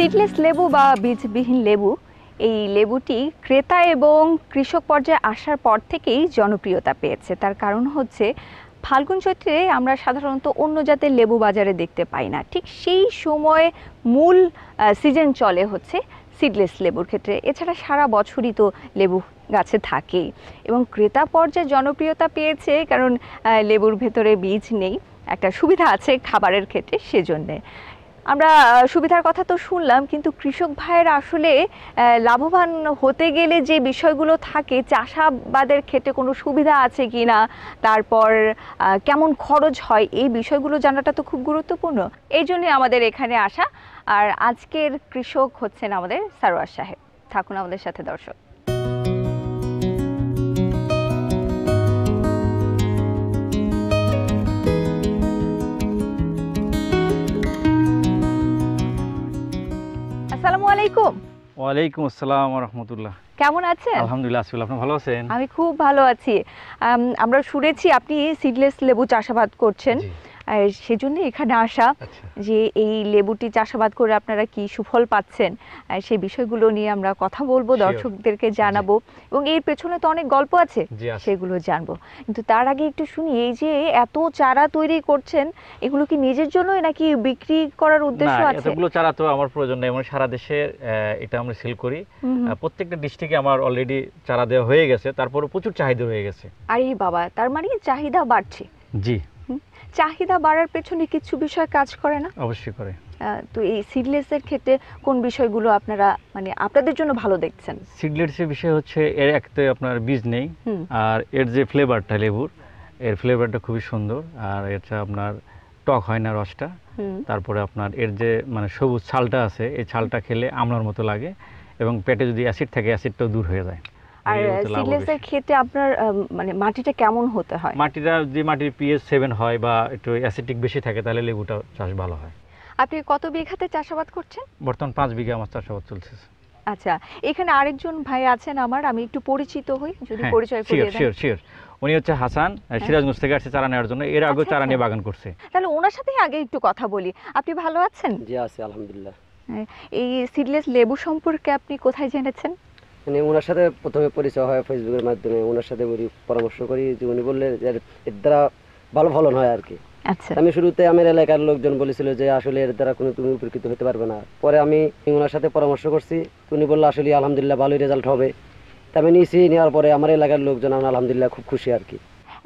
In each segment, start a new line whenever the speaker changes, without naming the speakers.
Seedless লেবু বা বীজবিহীন লেবু এই লেবুটি ক্রেতা এবং কৃষক পর্যায়ে আসার পর থেকেই জনপ্রিয়তা পেয়েছে তার কারণ হচ্ছে ফাল্গুন চৈত্রে আমরা সাধারণত অন্য জাতের লেবু বাজারে দেখতে পাই না ঠিক সেই সময়ে মূল সিজন চলে হচ্ছে সিডলেস লেবুর ক্ষেত্রে এছাড়া সারা বছরই তো লেবু গাছে থাকে এবং ক্রেতা পর্যায়ে জনপ্রিয়তা পেয়েছে কারণ লেবুর ভেতরে বীজ নেই একটা সুবিধা আছে খাবারের ক্ষেত্রে সেজন্যে আমরা সুবিধার কথা তো শুনলাম কিন্তু কৃষক ভাইয়েরা আসলে লাভবান হতে গেলে যে বিষয়গুলো থাকে চাষাবাদের ক্ষেত্রে কোনো সুবিধা আছে কি না তারপর কেমন খরচ হয় এই বিষয়গুলো জানাটা তো খুব গুরুত্বপূর্ণ এই জন্যে আমাদের এখানে আসা আর আজকের কৃষক হচ্ছেন আমাদের সারোয়ার সাহেব থাকুন আমাদের সাথে দর্শক আলাইকুম
ওয়ালাইকুম আসসালাম রহমতুল্লাহ কেমন আছেন আলহামদুলিল্লাহ আসফিল আপনি ভালো আছেন
আমি খুব ভালো আছি আমরা শুনেছি আপনি সিডলেস লেবু চাষাবাদ করছেন সেজন্য এখানে আসা আচ্ছা। যে এই লেবুটি চাষাবাদ করে আপনারা কি সুফল পাচ্ছেন সেই বিষয়গুলো নিয়ে আমরা কথা বলবো দর্শকদেরকে জানাবো এবং এর পেছনে তো অনেক গল্প আছে সেগুলো জানবো কিন্তু তার আগে একটু শুনি এই যে এত চারা তৈরি করছেন এগুলো কি নিজের জন্য নাকি বিক্রি করার উদ্দেশ্য আছে এতগুলো
চারা তো আমার প্রয়োজন নেই মানে সারা দেশে এটা আমরা সেল করি প্রত্যেকটা ডিস্ট্রিক্টে আমার অলরেডি চারা দেওয়া হয়ে গেছে তারপরে প্রচুর চাহিদা হয়ে গেছে
আরে বাবা তার মানে চাহিদা বাড়ছে জি চাহিদা বাড়ার পেছনে কিছু বিষয় কাজ করে না অবশ্যই করে তো এই সিডলেসের ক্ষেত্রে কোন বিষয়গুলো আপনারা মানে আপনাদের জন্য ভালো দেখছেন
সিডলেসের বিষয় হচ্ছে এর একতে আপনার বীজ নেই আর এর যে ফ্লেভারটা লেবুর এর ফ্লেভারটা খুবই সুন্দর আর এটা আপনার টক হয় না রসটা তারপরে আপনার এর যে মানে সবুজ ছালটা আছে এই ছালটা খেলে আমলার মতো লাগে এবং পেটে যদি অ্যাসিড থাকে অ্যাসিডটাও দূর হয়ে যায় আর সিডলেসের
ক্ষেত্রে আপনার মানে মাটিটা কেমন হতে হয়
মাটিটা যে মাটির পিএইচ 7 হয় বা একটু অ্যাসিডিক বেশি থাকে তাহলে লেবুটা চাষ ভালো হয়
আপনি কত বিঘাতে চাষাবাদ করছেন
বর্তমান 5 বিঘা আমার চাষাবাদ চলছে
আচ্ছা এখানে আরেকজন ভাই আছেন আমার আমি একটু পরিচিত হই যদি হ্যাঁ, পরিচয় করিয়ে দেন শিওর
শিওর উনি হচ্ছে হাসান হ্যাঁ। সিরাজগঞ্জ থেকে আসছে চারা নেওয়ার জন্য এর আগে আচ্ছা, চারা আচ্ছা। নিয়ে বাগান করছে
তাহলে ওনার সাথেই আগে একটু কথা বলি আপনি ভালো আছেন জি
আছি আলহামদুলিল্লাহ
হ্যাঁ, এই সিডলেস লেবু সম্পর্কে আপনি কোথায় জেনেছেন
মানে ওনার সাথে প্রথমে পরিচয় হয় ফেসবুকের মাধ্যমে ওনার সাথে বলি পরামর্শ করি যে উনি বললেন যে এর দ্বারা ভালো ফলন হয় আর কি আচ্ছা। আমি শুরুতে আমার এলাকার লোকজন বলেছিল যে আসলে এর দ্বারা কোনো তুমি উপকৃত হতে পারবে না পরে আমি ওনার সাথে পরামর্শ করছি উনি বললো আসলে আলহামদুলিল্লাহ ভালোই রেজাল্ট হবে তা আমি নিয়েছি নেওয়ার পরে আমার এলাকার লোকজন আমার আলহামদুলিল্লাহ খুব খুশি আর কি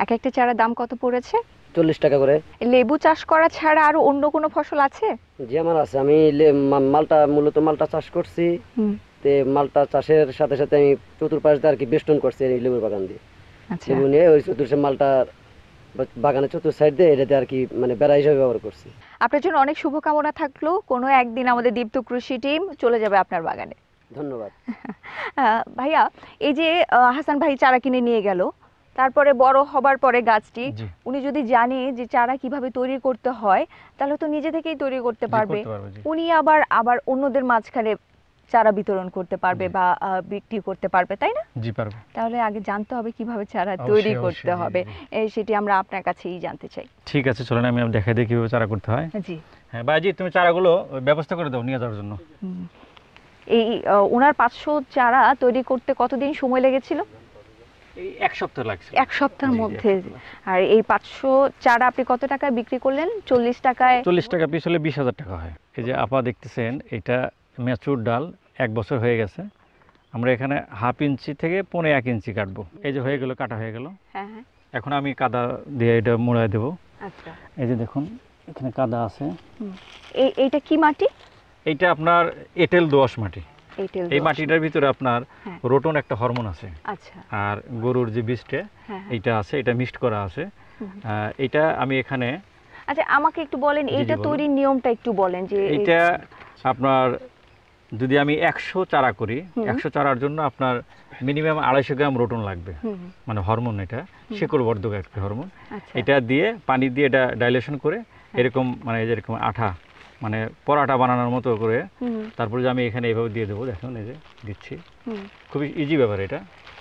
এক একটা চারা দাম কত পড়েছে চল্লিশ টাকা করে লেবু চাষ করা ছাড়া আর অন্য কোনো ফসল আছে
জি আমার আছে আমি মালটা মূলত মালটা চাষ করছি তে মালটা চাষের সাথে সাথে আমি চতুর্পাশ দিয়ে আর কি বেষ্টন করছি এই লেবুর বাগান দিয়ে আচ্ছা। লেবু নিয়ে ওই চতুর্শে মালটা বাগানের চতুর সাইড দিয়ে এটাতে আর কি মানে বেড়া হিসেবে ব্যবহার করছি
আপনার জন্য অনেক শুভকামনা থাকলো কোনো একদিন আমাদের দীপ্ত কৃষি টিম চলে যাবে আপনার বাগানে ধন্যবাদ ভাইয়া এই যে হাসান ভাই চারা কিনে নিয়ে গেল তারপরে বড় হবার পরে গাছটি উনি যদি জানে যে চারা কিভাবে তৈরি করতে হয় তাহলে তো নিজে থেকেই তৈরি করতে পারবে উনি আবার আবার অন্যদের মাঝখানে চারা বিতরণ করতে পারবে বা বিক্রি করতে পারবে তাই না জি পারবে তাহলে আগে জানতে হবে কিভাবে চারা তৈরি করতে হবে সেটি আমরা আপনার কাছেই জানতে চাই
ঠিক আছে চলেন আমি দেখাই দিই কিভাবে চারা করতে হয় জি হ্যাঁ বাজি তুমি চারাগুলো ব্যবস্থা করে দাও নিয়ে যাওয়ার জন্য
এই ওনার 500 চারা তৈরি করতে কতদিন সময় লেগেছিল
এক সপ্তাহ লাগছে
এক সপ্তাহের মধ্যে আর এই 500 চারা আপনি কত টাকায় বিক্রি করলেন 40 টাকায় 40
টাকা পিছলে 20000 টাকা হয় এই যে আপা দেখতেছেন এটা মেচুর ডাল এক বছর হয়ে গেছে আমরা এখানে হাফ ইঞ্চি থেকে পনে এক ইঞ্চি কাটবো এই যে হয়ে গেল কাটা হয়ে গেল হ্যাঁ, হ্যাঁ। এখন আমি কাদা দিয়ে এটা মোড়াই দেবো আচ্ছা। এই যে দেখুন এখানে কাদা আছে
এইটা কি মাটি
এইটা আপনার এটেল দোয়াশ মাটি এই মাটিটার ভিতরে আপনার হ্যাঁ। রোটন একটা হরমোন আছে আচ্ছা। আর গরুর যে বীজটা এইটা আছে এটা মিক্সড করা আছে এটা আমি এখানে
আচ্ছা আমাকে একটু বলেন এইটা তৈরির নিয়মটা একটু বলেন যে এটা
আপনার যদি আমি একশো চারা করি একশো চারার জন্য আপনার মিনিমাম আড়াইশো গ্রাম রোটন লাগবে মানে হরমোন এটা শেকর বর্ধক একটা হরমোন আচ্ছা। এটা দিয়ে পানি দিয়ে এটা ডাইলেশন করে হ্যাঁ। এরকম মানে যেরকম আঠা মানে পরাটা বানানোর মতো করে তারপরে যে আমি এখানে এইভাবে দিয়ে দেবো দেখুন এই যে দিচ্ছি খুবই ইজি ব্যাপার এটা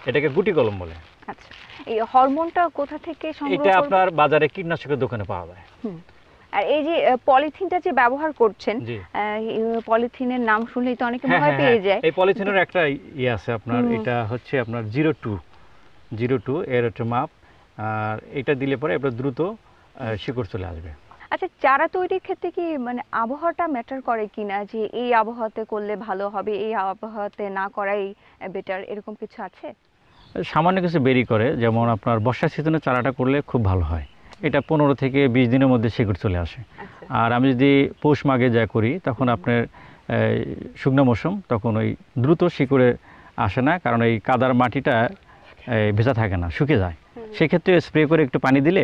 এটাকে গুটি কলম বলে
আচ্ছা এই হরমোনটা কোথা থেকে এটা আপনার
বাজারে কীটনাশকের দোকানে পাওয়া যায়
আর এই যে পলিথিনটা যে ব্যবহার করছেন পলিথিনের নাম শুনলেই তো অনেকে হ্যাঁ, ভয় হ্যাঁ, পেয়ে হ্যাঁ। যায় এই পলিথিনের
একটা ইয়ে আছে আপনার এটা হচ্ছে আপনার জিরো টু জিরো টু এর একটা মাপ আর এটা দিলে পরে আপনার দ্রুত শিকড় চলে আসবে
আচ্ছা চারা তৈরির ক্ষেত্রে কি মানে আবহাওয়াটা ম্যাটার করে কিনা যে এই আবহাওয়াতে করলে ভালো হবে এই আবহাওয়াতে না করাই বেটার এরকম কিছু আছে
সামান্য কিছু বেরি করে যেমন আপনার বর্ষা সিজনে চারাটা করলে খুব ভালো হয় এটা পনেরো থেকে বিশ দিনের মধ্যে শিকড় চলে আসে আচ্ছা। আর আমি যদি পৌষ মাঘে যা করি তখন আপনার শুকনো মৌসুম তখন ওই দ্রুত শিকড়ে আসে না কারণ এই কাদার মাটিটা ভেজা থাকে না শুকে যায় সেক্ষেত্রে স্প্রে করে একটু পানি দিলে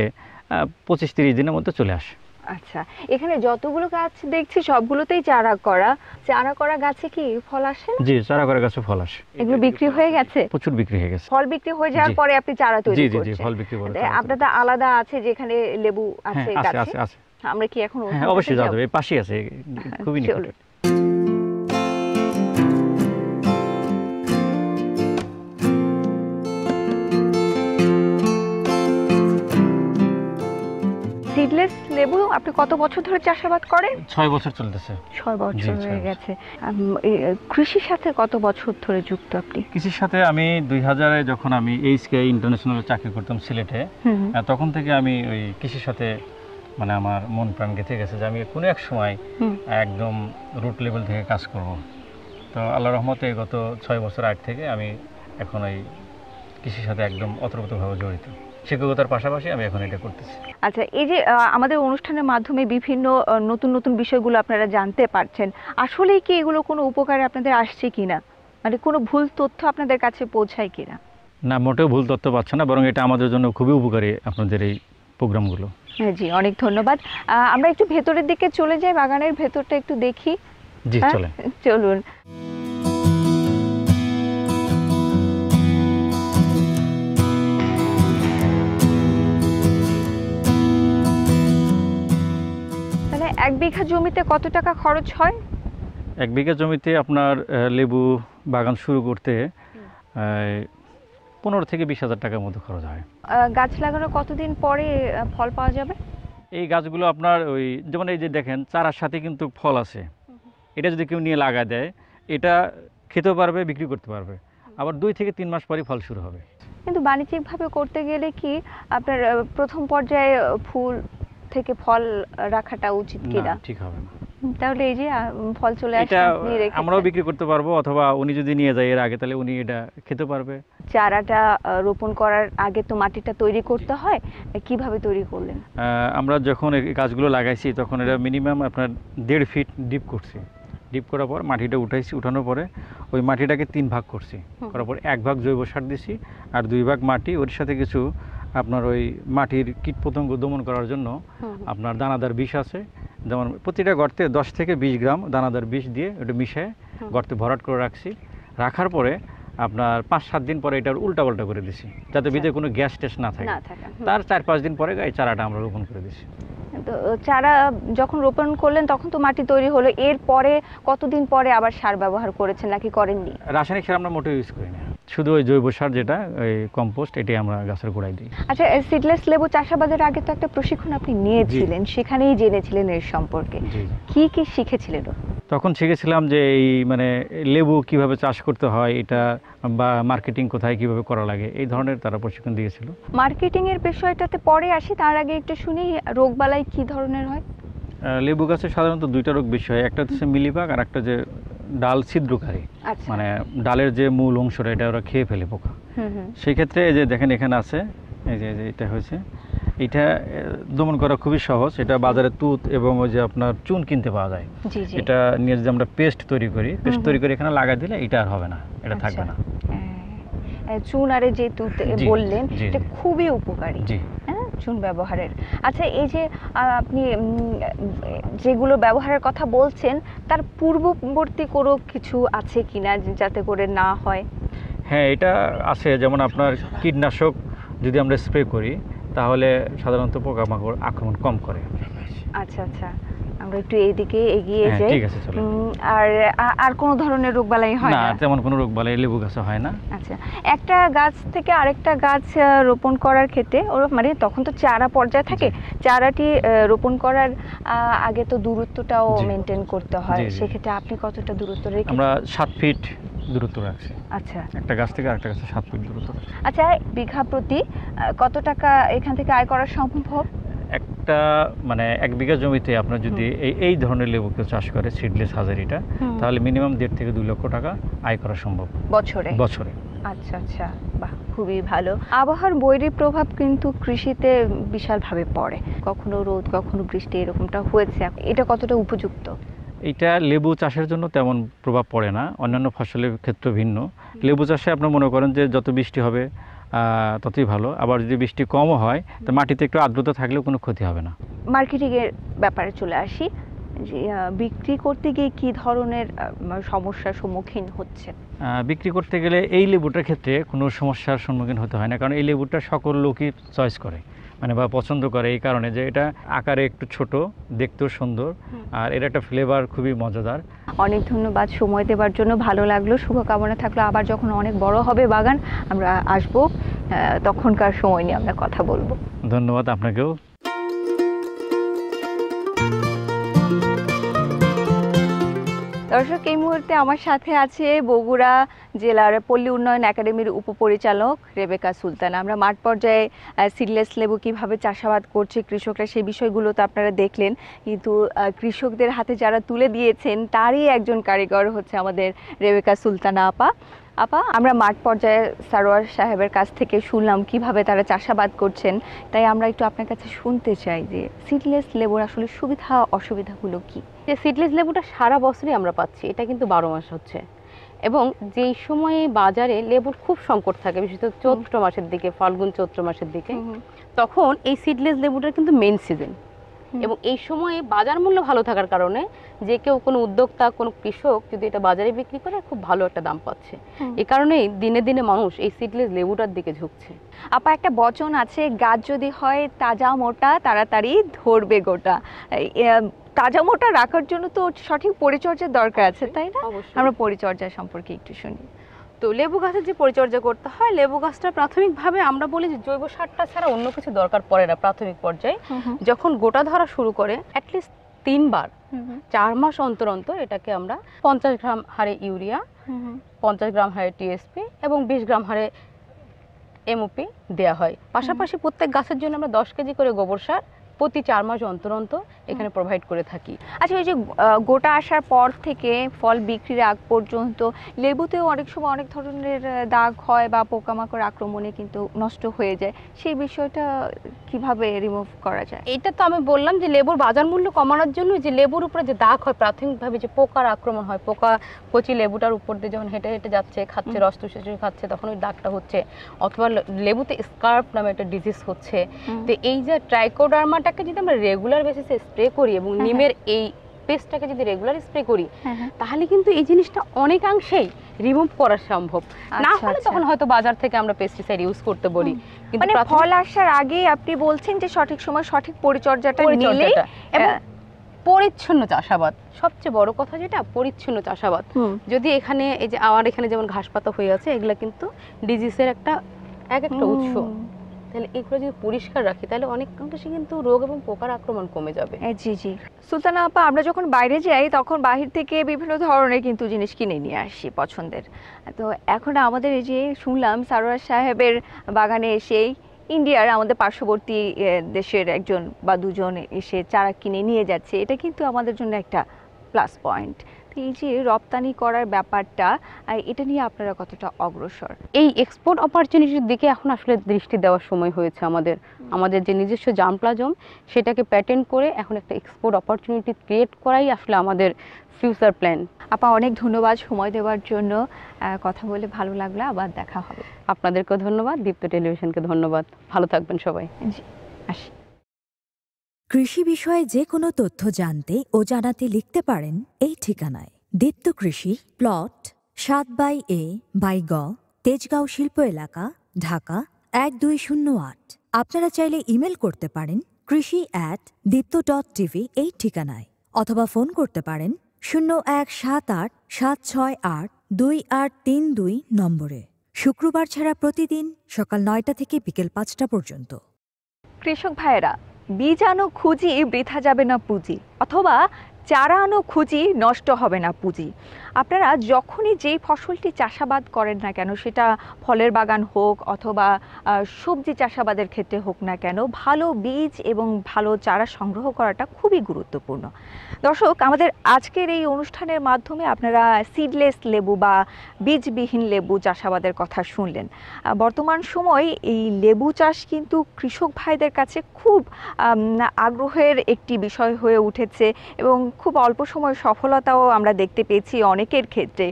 পঁচিশ তিরিশ দিনের মধ্যে চলে আসে
আচ্ছা এখানে যতগুলো গাছ দেখছি সবগুলোতেই চারা করা চারা করা গাছে কি ফল আসে
জি চারা করা গাছে ফল আসে
এগুলো বিক্রি হয়ে গেছে
প্রচুর বিক্রি হয়ে গেছে
ফল বিক্রি হয়ে যাওয়ার পরে আপনি চারা তৈরি করছেন জি জি ফল বিক্রি করে তো আলাদা আছে যেখানে লেবু আছে হ্যাঁ, গাছে আছে আমরা কি এখন হ্যাঁ, অবশ্যই
এই পাশে আছে খুবই নিকট
বাবু আপনি কত বছর ধরে চাষাবাদ করেন
ছয় বছর চলতেছে
ছয় বছর হয়ে গেছে কৃষির সাথে কত বছর ধরে যুক্ত আপনি
কৃষির সাথে আমি দুই হাজারে যখন আমি এইচকে ইন্টারন্যাশনাল চাকরি করতাম সিলেটে তখন থেকে আমি ওই কৃষির সাথে মানে আমার মন প্রাণ গেঁথে গেছে যে আমি কোনো এক সময় একদম রুট লেভেল থেকে কাজ করব তো আল্লাহ রহমতে গত ছয় বছর আগ থেকে আমি এখন ওই কৃষির সাথে একদম অতপ্রতভাবে জড়িত শিক্ষকতার পাশাপাশি আমি এখন এটা করতেছি
আচ্ছা এই যে আমাদের অনুষ্ঠানের মাধ্যমে বিভিন্ন নতুন নতুন বিষয়গুলো আপনারা জানতে পারছেন আসলে কি এগুলো কোনো উপকারে আপনাদের আসছে কিনা মানে কোনো ভুল তথ্য আপনাদের কাছে পৌঁছায় কিনা
না মোটেও ভুল তথ্য পাচ্ছে না বরং এটা আমাদের জন্য খুবই উপকারী আপনাদের এই প্রোগ্রামগুলো
হ্যাঁ, জি অনেক ধন্যবাদ আমরা একটু ভেতরের দিকে চলে যাই বাগানের ভেতরটা একটু দেখি জি হ্যাঁ, চলে চলুন এক বিঘা জমিতে কত টাকা খরচ হয়
এক বিঘা জমিতে আপনার লেবু বাগান শুরু করতে পনেরো থেকে বিশ হাজার টাকার মতো খরচ হয়
গাছ লাগানোর কতদিন পরে ফল পাওয়া যাবে
এই গাছগুলো আপনার ওই যেমন এই যে দেখেন চারার সাথে কিন্তু ফল আছে এটা যদি কেউ নিয়ে লাগা দেয় এটা খেতেও পারবে বিক্রি করতে পারবে আবার দুই থেকে তিন মাস পরে ফল শুরু হবে
কিন্তু বাণিজ্যিকভাবে করতে গেলে কি আপনার প্রথম পর্যায়ে ফুল থেকে ফল রাখাটা উচিত কিনা ঠিক হবে না তাহলে এই যে ফল চলে আসে আমরাও বিক্রি
করতে পারবো অথবা উনি যদি নিয়ে যায় এর আগে তাহলে উনি এটা খেতে পারবে
চারাটা রোপণ করার আগে তো মাটিটা তৈরি করতে হয় কিভাবে তৈরি করলেন
আমরা যখন গাছগুলো লাগাইছি তখন এটা মিনিমাম আপনার দেড় ফিট ডিপ করছি ডিপ করার পর মাটিটা উঠাইছি উঠানোর পরে ওই মাটিটাকে তিন ভাগ করছি করার পর এক ভাগ জৈব সার দিছি আর দুই ভাগ মাটি ওর সাথে কিছু আপনার ওই মাটির কীটপতঙ্গ দমন করার জন্য আপনার দানাদার বিষ আছে যেমন প্রতিটা গর্তে দশ থেকে বিশ গ্রাম দানাদার বিষ দিয়ে ওটা মিশে গর্তে ভরাট করে রাখছি রাখার পরে আপনার পাঁচ সাত দিন পরে এটার উল্টা পাল্টা করে দিছি যাতে আচ্ছা। ভিতরে কোনো গ্যাস টেস্ট না থাকে তার চার পাঁচ দিন পরে এই চারাটা আমরা রোপণ করে দিছি
তো চারা যখন রোপণ করলেন তখন তো মাটি তৈরি হলো এর পরে কতদিন পরে আবার সার ব্যবহার করেছেন নাকি করেননি
রাসায়নিক সার আমরা মোটেও ইউজ করি না শুধু ওই জৈব সার যেটা ওই কম্পোস্ট এটি আমরা গাছের গোড়ায় দিই
আচ্ছা সিডলেস লেবু চাষাবাদের আগে তো একটা প্রশিক্ষণ আপনি নিয়েছিলেন সেখানেই জেনেছিলেন এর সম্পর্কে কি কি শিখেছিলেন
তখন শিখেছিলাম যে এই মানে লেবু কিভাবে চাষ করতে হয় এটা বা মার্কেটিং কোথায় কিভাবে করা লাগে এই ধরনের তারা প্রশিক্ষণ দিয়েছিল
মার্কেটিং এর বিষয়টাতে পরে আসি তার আগে একটু শুনি রোগবালাই কি ধরনের হয়
লেবু গাছে সাধারণত দুইটা রোগ বেশি হয় একটা হচ্ছে মিলিবাগ আর একটা যে ডাল ছিদ্রকারী আচ্ছা। মানে ডালের যে মূল অংশটা এটা ওরা খেয়ে ফেলে পোকা সেই ক্ষেত্রে এই যে দেখেন এখানে আছে এই যে এটা হয়েছে এটা দমন করা খুবই সহজ এটা বাজারে তুত এবং ওই যে আপনার চুন কিনতে পাওয়া যায় এটা নিয়ে যদি আমরা পেস্ট তৈরি করি পেস্ট তৈরি করে এখানে লাগাই দিলে এটা আর হবে না এটা আচ্ছা। থাকবে না
হ্যাঁ। চুন আরে যে তুত বললেন এটা খুবই উপকারী চুন ব্যবহারের আচ্ছা এই যে আপনি যেগুলো ব্যবহারের কথা বলছেন তার পূর্ববর্তী কোনো কিছু আছে কিনা যাতে করে না হয়
হ্যাঁ এটা আছে যেমন আপনার কীটনাশক যদি আমরা স্প্রে করি তাহলে সাধারণত পোকামাকড় আক্রমণ কম করে
আচ্ছা আচ্ছা আমরা একটু এইদিকে এগিয়ে হ্যাঁ, যাই আর আর কোনো ধরনের রোগবালাই হয় না
তেমন রোগ বালাই লেবু গাছে হয় না আচ্ছা
একটা গাছ থেকে আরেকটা গাছ রোপণ করার ক্ষেত্রে ওর মানে তখন তো চারা পর্যায়ে থাকে চারাটি রোপণ করার আগে তো দূরত্বটাও মেনটেন করতে হয় সেক্ষেত্রে আপনি কতটা দূরত্ব রেখে আমরা
সাত ফিট দূরত্ব রাখছি আচ্ছা একটা গাছ থেকে আরেকটা গাছে সাত ফিট দূরত্ব
আচ্ছা বিঘা প্রতি কত টাকা এখান থেকে আয় করা সম্ভব
একটা মানে এক বিঘা জমিতে আপনার যদি এই এই ধরনের লেবু কেউ চাষ করে সিডলেস হাজারিটা তাহলে মিনিমাম দেড় থেকে দুই লক্ষ টাকা আয় করা সম্ভব
বছরে বছরে আচ্ছা আচ্ছা বাহ খুবই ভালো আবহাওয়ার বৈরী প্রভাব কিন্তু কৃষিতে বিশালভাবে পড়ে কখনো রোদ কখনো বৃষ্টি এরকমটা হয়েছে এটা কতটা উপযুক্ত
এটা লেবু চাষের জন্য তেমন প্রভাব পড়ে না অন্যান্য ফসলের ক্ষেত্র ভিন্ন লেবু চাষে আপনার মনে করেন যে যত বৃষ্টি হবে ততই ভালো আবার যদি বৃষ্টি কমও হয় তো মাটিতে একটু আর্দ্রতা থাকলেও কোনো ক্ষতি হবে না
মার্কেটিংয়ের ব্যাপারে চলে আসি বিক্রি করতে গিয়ে কি ধরনের সমস্যার সম্মুখীন হচ্ছে
বিক্রি করতে গেলে এই লেবুটার ক্ষেত্রে কোনো সমস্যার সম্মুখীন হতে হয় না কারণ এই লেবুটা সকল লোকই চয়েস করে মানে বা পছন্দ করে এই কারণে যে এটা আকারে একটু ছোট দেখতেও সুন্দর আর এর একটা ফ্লেভার খুবই মজাদার
অনেক ধন্যবাদ সময় দেওয়ার জন্য ভালো লাগলো শুভকামনা থাকলো আবার যখন অনেক বড় হবে বাগান আমরা আসব তখনকার সময় নিয়ে আমরা কথা বলবো
ধন্যবাদ আপনাকেও
দর্শক এই মুহূর্তে আমার সাথে আছে বগুড়া জেলার পল্লী উন্নয়ন একাডেমির উপপরিচালক রেবেকা সুলতান আমরা মাঠ পর্যায়ে সিডলেস লেবু কীভাবে চাষাবাদ করছে কৃষকরা সেই বিষয়গুলো তো আপনারা দেখলেন কিন্তু কৃষকদের হাতে যারা তুলে দিয়েছেন তারই একজন কারিগর হচ্ছে আমাদের রেবেকা সুলতানা আপা আপা আমরা মাঠ পর্যায়ে সারোয়ার সাহেবের কাছ থেকে শুনলাম কিভাবে তারা চাষাবাদ করছেন তাই আমরা একটু আপনার কাছে শুনতে চাই যে সিডলেস লেবুর আসলে
সুবিধা অসুবিধাগুলো কি যে সিডলেস লেবুটা সারা বছরই আমরা পাচ্ছি এটা কিন্তু বারো মাস হচ্ছে এবং যেই সময়ে বাজারে লেবুর খুব সংকট থাকে বিশেষত চৈত্র মাসের দিকে ফাল্গুন চৈত্র মাসের দিকে তখন এই সিডলেস লেবুটার কিন্তু মেন সিজন এবং এই সময়ে বাজার মূল্য ভালো থাকার কারণে যে কেউ কোনো উদ্যোক্তা কোনো কৃষক যদি এটা বাজারে বিক্রি করে খুব ভালো একটা দাম পাচ্ছে এ কারণেই দিনে দিনে মানুষ এই সিডলেস লেবুটার দিকে ঝুঁকছে আপা একটা বচন আছে গাছ যদি হয় তাজা মোটা তাড়াতাড়ি ধরবে গোটা
তাজা মোটা রাখার জন্য তো সঠিক পরিচর্যার দরকার আছে তাই না আমরা
পরিচর্যা সম্পর্কে একটু শুনি তো লেবু গাছের যে পরিচর্যা করতে হয় লেবু গাছটা প্রাথমিকভাবে আমরা বলি যে জৈব সারটা ছাড়া অন্য কিছু দরকার পড়ে না প্রাথমিক পর্যায়ে যখন গোটা ধরা শুরু করে অ্যাটলিস্ট তিনবার চার মাস অন্তর অন্তর এটাকে আমরা পঞ্চাশ গ্রাম হারে ইউরিয়া পঞ্চাশ গ্রাম হারে টিএসপি এবং বিশ গ্রাম হারে এমওপি দেওয়া হয় পাশাপাশি প্রত্যেক গাছের জন্য আমরা দশ কেজি করে গোবর সার প্রতি চার মাস অন্তর অন্তর এখানে প্রোভাইড করে থাকি আচ্ছা ওই যে গোটা আসার পর থেকে ফল বিক্রির আগ পর্যন্ত
লেবুতেও অনেক সময় অনেক ধরনের দাগ হয় বা পোকামাকড় আক্রমণে কিন্তু নষ্ট হয়ে যায় সেই বিষয়টা কিভাবে রিমুভ করা যায়
এটা তো আমি বললাম যে লেবুর বাজার মূল্য কমানোর জন্য যে লেবুর উপরে যে দাগ হয় প্রাথমিকভাবে যে পোকার আক্রমণ হয় পোকা কচি লেবুটার উপর দিয়ে যখন হেঁটে হেঁটে যাচ্ছে খাচ্ছে রস চুষে খাচ্ছে তখন ওই দাগটা হচ্ছে অথবা লেবুতে স্কার্প নামে একটা ডিজিজ হচ্ছে তো এই যে ট্রাইকোডার্মাটাকে যদি আমরা রেগুলার বেসিসে স্প্রে করি এবং হ্যাঁ, হ্যাঁ। নিমের এই পেস্টটাকে যদি রেগুলার স্প্রে করি হ্যাঁ, তাহলে কিন্তু এই জিনিসটা অনেকাংশেই রিমুভ করা সম্ভব না আচ্ছা, হলে আচ্ছা। তখন হয়তো বাজার থেকে আমরা পেস্টিসাইড ইউজ করতে বলি কিন্তু মানে ফল আসার আগে আপনি বলছেন যে সঠিক সময় সঠিক পরিচর্যাটা নিলে পরিচ্ছন্ন চাষাবাদ সবচেয়ে বড় কথা যেটা পরিচ্ছন্ন চাষাবাদ যদি এখানে এই যে আমার এখানে যেমন ঘাস পাতা হয়ে আছে এগুলা কিন্তু ডিজিজের একটা এক একটা উৎস তাহলে এগুলো যদি পরিষ্কার রাখি তাহলে অনেক বেশি কিন্তু রোগ এবং পোকার আক্রমণ কমে যাবে জি জি
সুলতানা আপা আমরা যখন বাইরে যাই তখন বাহির থেকে বিভিন্ন ধরনের কিন্তু জিনিস কিনে নিয়ে আসি পছন্দের তো এখন আমাদের এই যে শুনলাম সারোয়ার সাহেবের বাগানে এসেই ইন্ডিয়ার আমাদের পার্শ্ববর্তী দেশের একজন বা দুজন এসে চারা কিনে নিয়ে যাচ্ছে এটা কিন্তু আমাদের জন্য একটা প্লাস পয়েন্ট এই যে রপ্তানি করার ব্যাপারটা এটা নিয়ে আপনারা কতটা অগ্রসর
এই এক্সপোর্ট অপরচুনিটির দিকে এখন আসলে দৃষ্টি দেওয়ার সময় হয়েছে আমাদের আমাদের যে নিজস্ব জামপ্লাজম সেটাকে প্যাটেন্ট করে এখন একটা এক্সপোর্ট অপরচুনিটি ক্রিয়েট করাই আসলে আমাদের ফিউচার প্ল্যান আপা অনেক ধন্যবাদ সময়
দেওয়ার জন্য কথা বলে ভালো লাগলো আবার দেখা হবে
আপনাদেরকেও ধন্যবাদ দীপ্ত টেলিভিশনকে ধন্যবাদ ভালো থাকবেন সবাই জি আসি কৃষি বিষয়ে যে কোনো তথ্য জানতে ও জানাতে লিখতে পারেন এই ঠিকানায় দীপ্ত কৃষি প্লট সাত বাই এ বাই গ তেজগাঁও শিল্প এলাকা ঢাকা এক দুই শূন্য আট আপনারা চাইলে ইমেল করতে পারেন কৃষি অ্যাট দীপ্ত ডট টিভি এই ঠিকানায় অথবা ফোন করতে পারেন শূন্য এক সাত আট সাত ছয় আট দুই আট তিন দুই নম্বরে শুক্রবার ছাড়া প্রতিদিন সকাল নয়টা থেকে বিকেল পাঁচটা পর্যন্ত
কৃষক ভাইয়েরা বীজাণু খুঁজি বৃথা যাবে না পুঁজি অথবা চারা আনো খুঁজি নষ্ট হবে না পুঁজি আপনারা যখনই যেই ফসলটি চাষাবাদ করেন না কেন সেটা ফলের বাগান হোক অথবা সবজি চাষাবাদের ক্ষেত্রে হোক না কেন ভালো বীজ এবং ভালো চারা সংগ্রহ করাটা খুবই গুরুত্বপূর্ণ দর্শক আমাদের আজকের এই অনুষ্ঠানের মাধ্যমে আপনারা সিডলেস লেবু বা বীজবিহীন লেবু চাষাবাদের কথা শুনলেন বর্তমান সময় এই লেবু চাষ কিন্তু কৃষক ভাইদের কাছে খুব আগ্রহের একটি বিষয় হয়ে উঠেছে এবং খুব অল্প সময় সফলতাও আমরা দেখতে পেয়েছি অনেকের ক্ষেত্রে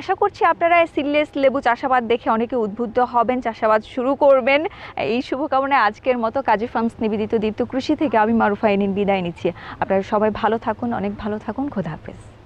আশা করছি আপনারা সিললেস লেবু চাষাবাদ দেখে অনেকে উদ্বুদ্ধ হবেন চাষাবাদ শুরু করবেন এই শুভকামনায় আজকের মতো কাজী ফার্মস নিবেদিত দীপ্ত কৃষি থেকে আমি মারুফা বিদায় নিচ্ছি আপনারা সবাই ভালো থাকুন অনেক ভালো থাকুন খোদা হাফেজ